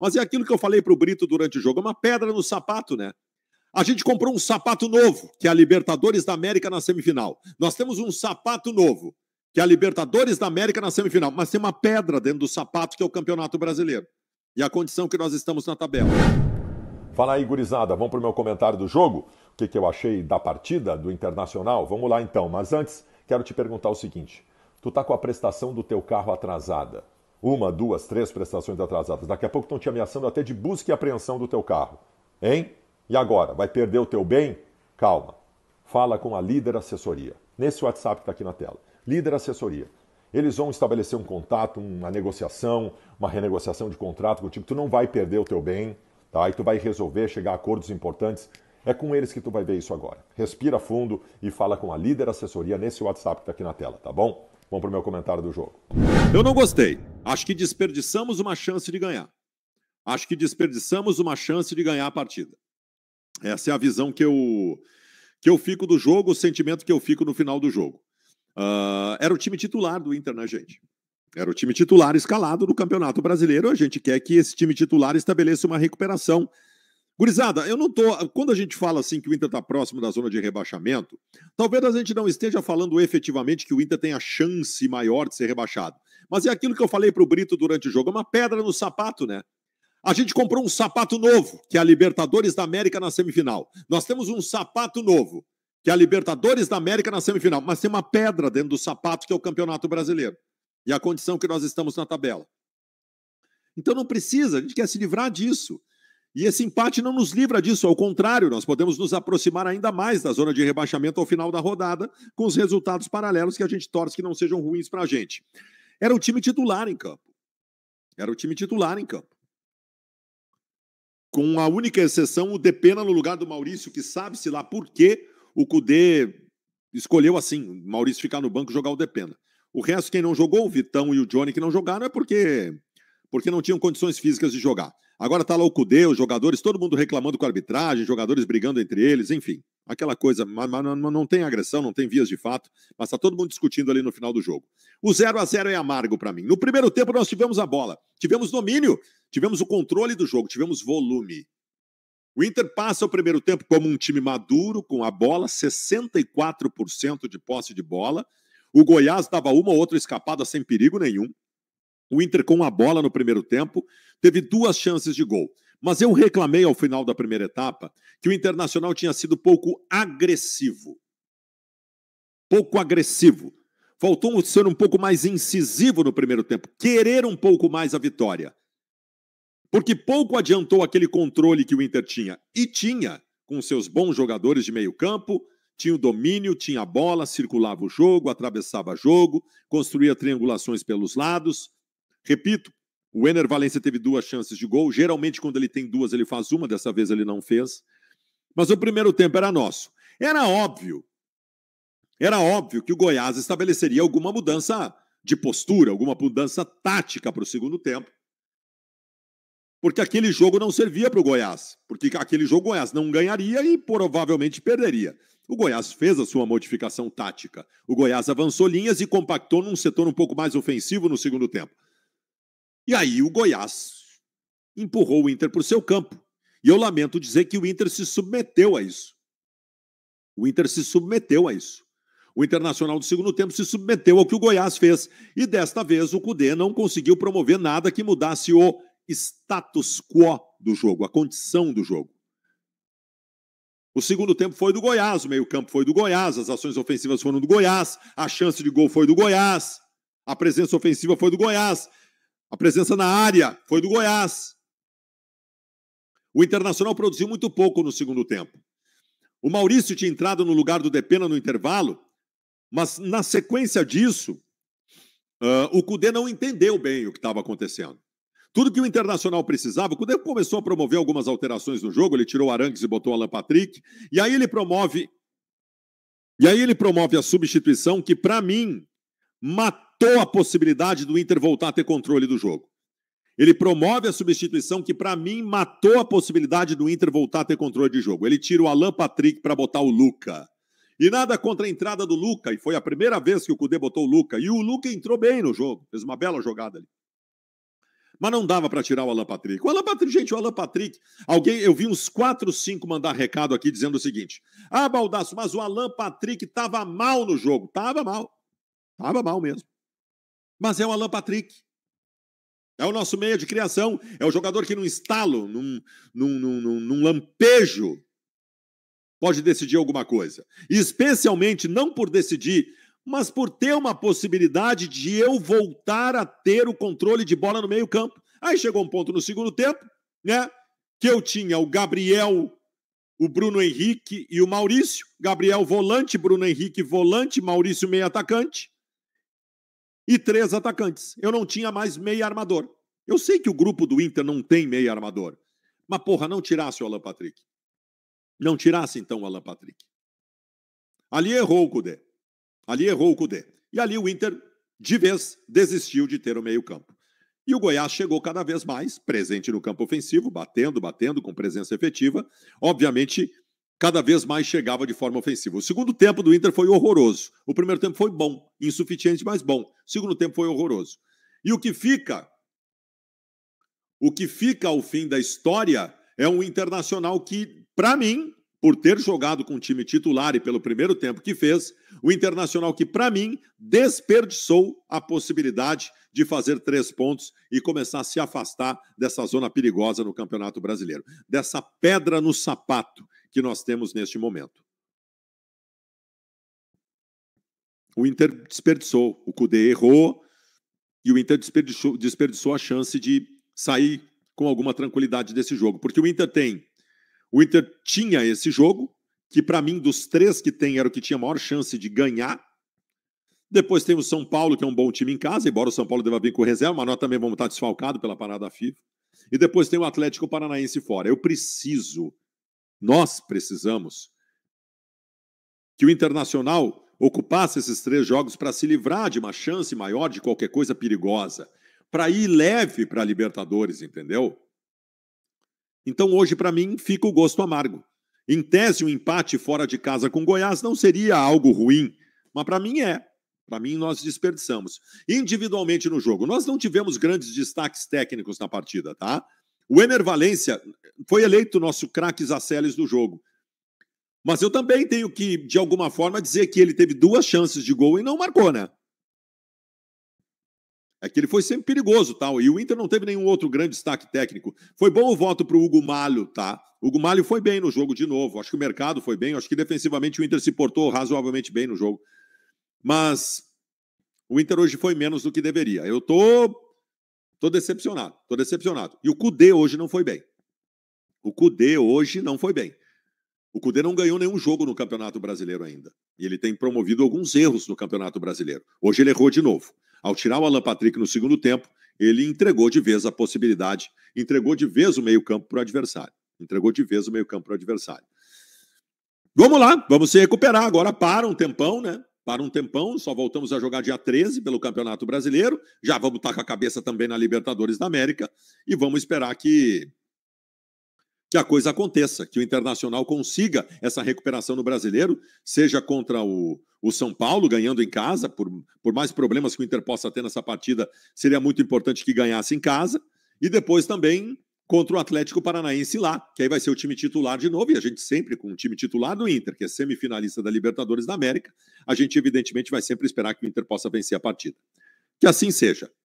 Mas é aquilo que eu falei para o Brito durante o jogo, é uma pedra no sapato, né? A gente comprou um sapato novo, que é a Libertadores da América na semifinal. Nós temos um sapato novo, que é a Libertadores da América na semifinal. Mas tem uma pedra dentro do sapato, que é o Campeonato Brasileiro. E a condição que nós estamos na tabela. Fala aí, gurizada. Vamos para o meu comentário do jogo? O que, que eu achei da partida do Internacional? Vamos lá então. Mas antes, quero te perguntar o seguinte. Tu tá com a prestação do teu carro atrasada uma, duas, três prestações atrasadas. Daqui a pouco estão te ameaçando até de busca e apreensão do teu carro. Hein? E agora? Vai perder o teu bem? Calma. Fala com a líder assessoria. Nesse WhatsApp que está aqui na tela. Líder assessoria. Eles vão estabelecer um contato, uma negociação, uma renegociação de contrato contigo. Tu não vai perder o teu bem, tá? E tu vai resolver, chegar a acordos importantes. É com eles que tu vai ver isso agora. Respira fundo e fala com a líder assessoria nesse WhatsApp que está aqui na tela, tá bom? Vamos para o meu comentário do jogo. Eu não gostei. Acho que desperdiçamos uma chance de ganhar. Acho que desperdiçamos uma chance de ganhar a partida. Essa é a visão que eu, que eu fico do jogo, o sentimento que eu fico no final do jogo. Uh, era o time titular do Inter, né, gente? Era o time titular escalado no Campeonato Brasileiro. A gente quer que esse time titular estabeleça uma recuperação Gurizada, eu não tô. Quando a gente fala assim que o Inter está próximo da zona de rebaixamento, talvez a gente não esteja falando efetivamente que o Inter tem a chance maior de ser rebaixado. Mas é aquilo que eu falei para o Brito durante o jogo, é uma pedra no sapato, né? A gente comprou um sapato novo, que é a Libertadores da América na semifinal. Nós temos um sapato novo, que é a Libertadores da América na semifinal. Mas tem uma pedra dentro do sapato, que é o Campeonato Brasileiro. E a condição que nós estamos na tabela. Então não precisa, a gente quer se livrar disso. E esse empate não nos livra disso, ao contrário, nós podemos nos aproximar ainda mais da zona de rebaixamento ao final da rodada, com os resultados paralelos que a gente torce que não sejam ruins para a gente. Era o time titular em campo. Era o time titular em campo. Com a única exceção, o Depena no lugar do Maurício, que sabe-se lá por que o Cudê escolheu assim, Maurício ficar no banco e jogar o Depena. O resto, quem não jogou, o Vitão e o Johnny que não jogaram, é porque porque não tinham condições físicas de jogar. Agora está lá o Cudê, os jogadores, todo mundo reclamando com a arbitragem, jogadores brigando entre eles, enfim. Aquela coisa, mas, mas não tem agressão, não tem vias de fato, mas está todo mundo discutindo ali no final do jogo. O 0 a 0 é amargo para mim. No primeiro tempo nós tivemos a bola, tivemos domínio, tivemos o controle do jogo, tivemos volume. O Inter passa o primeiro tempo como um time maduro, com a bola, 64% de posse de bola. O Goiás dava uma ou outra escapada sem perigo nenhum. O Inter com a bola no primeiro tempo teve duas chances de gol. Mas eu reclamei ao final da primeira etapa que o Internacional tinha sido pouco agressivo. Pouco agressivo. Faltou ser um pouco mais incisivo no primeiro tempo, querer um pouco mais a vitória. Porque pouco adiantou aquele controle que o Inter tinha. E tinha, com seus bons jogadores de meio campo, tinha o domínio, tinha a bola, circulava o jogo, atravessava o jogo, construía triangulações pelos lados Repito, o Ener Valencia teve duas chances de gol. Geralmente, quando ele tem duas, ele faz uma. Dessa vez, ele não fez. Mas o primeiro tempo era nosso. Era óbvio. Era óbvio que o Goiás estabeleceria alguma mudança de postura, alguma mudança tática para o segundo tempo. Porque aquele jogo não servia para o Goiás. Porque aquele jogo o Goiás não ganharia e provavelmente perderia. O Goiás fez a sua modificação tática. O Goiás avançou linhas e compactou num setor um pouco mais ofensivo no segundo tempo. E aí o Goiás empurrou o Inter para o seu campo. E eu lamento dizer que o Inter se submeteu a isso. O Inter se submeteu a isso. O Internacional do segundo tempo se submeteu ao que o Goiás fez. E desta vez o Cudê não conseguiu promover nada que mudasse o status quo do jogo, a condição do jogo. O segundo tempo foi do Goiás, o meio-campo foi do Goiás, as ações ofensivas foram do Goiás, a chance de gol foi do Goiás, a presença ofensiva foi do Goiás. A presença na área foi do Goiás. O Internacional produziu muito pouco no segundo tempo. O Maurício tinha entrado no lugar do Depena no intervalo, mas na sequência disso, uh, o Cudê não entendeu bem o que estava acontecendo. Tudo que o Internacional precisava, o Cudê começou a promover algumas alterações no jogo, ele tirou o Arangues e botou o Alan Patrick, e aí ele promove e aí ele promove a substituição que para mim matou matou a possibilidade do Inter voltar a ter controle do jogo. Ele promove a substituição que, para mim, matou a possibilidade do Inter voltar a ter controle de jogo. Ele tira o Alan Patrick para botar o Luca. E nada contra a entrada do Luca, e foi a primeira vez que o Cudê botou o Luca. E o Luca entrou bem no jogo, fez uma bela jogada ali. Mas não dava para tirar o Alan Patrick. O Alan Patrick, gente, o Alan Patrick, alguém, eu vi uns 4, 5 mandar recado aqui dizendo o seguinte: Ah, Baldaço, mas o Alan Patrick estava mal no jogo. Tava mal. Tava mal mesmo. Mas é o Alan Patrick. É o nosso meio de criação. É o jogador que, num estalo, num, num, num, num lampejo, pode decidir alguma coisa. Especialmente não por decidir, mas por ter uma possibilidade de eu voltar a ter o controle de bola no meio-campo. Aí chegou um ponto no segundo tempo, né? Que eu tinha o Gabriel, o Bruno Henrique e o Maurício. Gabriel volante, Bruno Henrique volante, Maurício meio atacante e três atacantes. Eu não tinha mais meia armador. Eu sei que o grupo do Inter não tem meia armador. Mas, porra, não tirasse o Alan Patrick. Não tirasse, então, o Alan Patrick. Ali errou o Cudê. Ali errou o Cudê. E ali o Inter, de vez, desistiu de ter o meio-campo. E o Goiás chegou cada vez mais presente no campo ofensivo, batendo, batendo, com presença efetiva. Obviamente, cada vez mais chegava de forma ofensiva. O segundo tempo do Inter foi horroroso. O primeiro tempo foi bom, insuficiente, mas bom segundo tempo foi horroroso. E o que fica? O que fica ao fim da história é um internacional que, para mim, por ter jogado com o time titular e pelo primeiro tempo que fez, o Internacional que, para mim, desperdiçou a possibilidade de fazer três pontos e começar a se afastar dessa zona perigosa no Campeonato Brasileiro, dessa pedra no sapato que nós temos neste momento. o Inter desperdiçou. O Cudê errou e o Inter desperdiçou, desperdiçou a chance de sair com alguma tranquilidade desse jogo. Porque o Inter tem. O Inter tinha esse jogo, que para mim, dos três que tem, era o que tinha maior chance de ganhar. Depois tem o São Paulo, que é um bom time em casa, embora o São Paulo deva vir com reserva, mas nós também vamos estar desfalcado pela parada FIFA. E depois tem o Atlético Paranaense fora. Eu preciso, nós precisamos, que o Internacional ocupasse esses três jogos para se livrar de uma chance maior de qualquer coisa perigosa, para ir leve para a Libertadores, entendeu? Então hoje para mim fica o gosto amargo. Em tese, um empate fora de casa com Goiás não seria algo ruim, mas para mim é. Para mim, nós desperdiçamos. Individualmente no jogo, nós não tivemos grandes destaques técnicos na partida, tá? O Ener Valência foi eleito nosso craque Aceles do jogo. Mas eu também tenho que, de alguma forma, dizer que ele teve duas chances de gol e não marcou, né? É que ele foi sempre perigoso, tal. Tá? E o Inter não teve nenhum outro grande destaque técnico. Foi bom o voto para o Hugo Malho, tá? O Hugo Malho foi bem no jogo de novo. Acho que o mercado foi bem. Acho que defensivamente o Inter se portou razoavelmente bem no jogo. Mas o Inter hoje foi menos do que deveria. Eu tô tô decepcionado, tô decepcionado. E o Cudê hoje não foi bem. O Cudê hoje não foi bem. O Cudê não ganhou nenhum jogo no Campeonato Brasileiro ainda. E ele tem promovido alguns erros no Campeonato Brasileiro. Hoje ele errou de novo. Ao tirar o Alan Patrick no segundo tempo, ele entregou de vez a possibilidade, entregou de vez o meio-campo para o adversário. Entregou de vez o meio-campo para o adversário. Vamos lá, vamos se recuperar. Agora para um tempão, né? Para um tempão, só voltamos a jogar dia 13 pelo Campeonato Brasileiro. Já vamos estar tá com a cabeça também na Libertadores da América e vamos esperar que que a coisa aconteça, que o Internacional consiga essa recuperação no brasileiro, seja contra o, o São Paulo, ganhando em casa, por, por mais problemas que o Inter possa ter nessa partida, seria muito importante que ganhasse em casa, e depois também contra o Atlético Paranaense lá, que aí vai ser o time titular de novo, e a gente sempre com o time titular do Inter, que é semifinalista da Libertadores da América, a gente evidentemente vai sempre esperar que o Inter possa vencer a partida. Que assim seja.